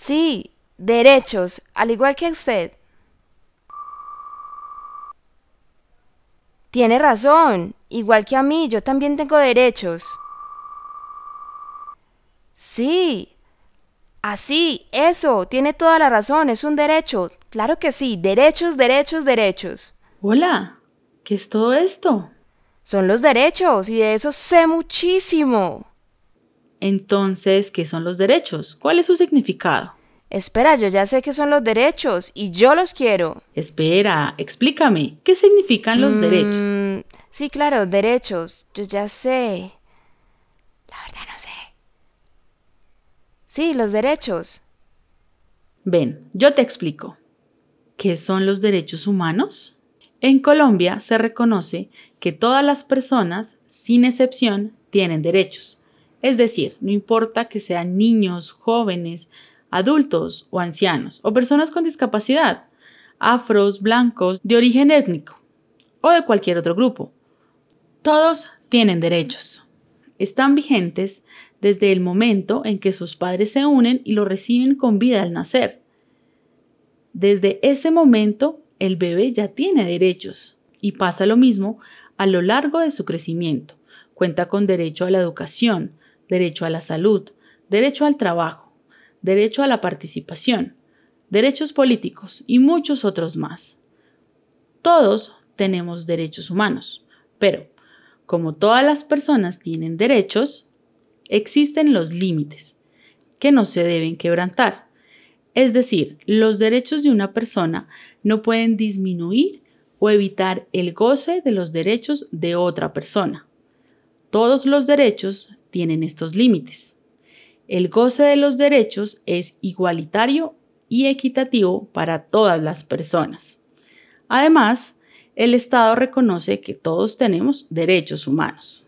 Sí, derechos, al igual que usted. Tiene razón, igual que a mí, yo también tengo derechos. Sí, así, eso, tiene toda la razón, es un derecho. Claro que sí, derechos, derechos, derechos. Hola, ¿qué es todo esto? Son los derechos y de eso sé muchísimo. Entonces, ¿qué son los derechos? ¿Cuál es su significado? Espera, yo ya sé qué son los derechos y yo los quiero. Espera, explícame, ¿qué significan los mm, derechos? Sí, claro, derechos, yo ya sé. La verdad no sé. Sí, los derechos. Ven, yo te explico. ¿Qué son los derechos humanos? En Colombia se reconoce que todas las personas, sin excepción, tienen derechos es decir, no importa que sean niños, jóvenes, adultos o ancianos, o personas con discapacidad, afros, blancos, de origen étnico o de cualquier otro grupo. Todos tienen derechos. Están vigentes desde el momento en que sus padres se unen y lo reciben con vida al nacer. Desde ese momento, el bebé ya tiene derechos y pasa lo mismo a lo largo de su crecimiento. Cuenta con derecho a la educación, derecho a la salud, derecho al trabajo, derecho a la participación, derechos políticos y muchos otros más. Todos tenemos derechos humanos, pero como todas las personas tienen derechos, existen los límites que no se deben quebrantar. Es decir, los derechos de una persona no pueden disminuir o evitar el goce de los derechos de otra persona. Todos los derechos tienen estos límites. El goce de los derechos es igualitario y equitativo para todas las personas. Además, el Estado reconoce que todos tenemos derechos humanos.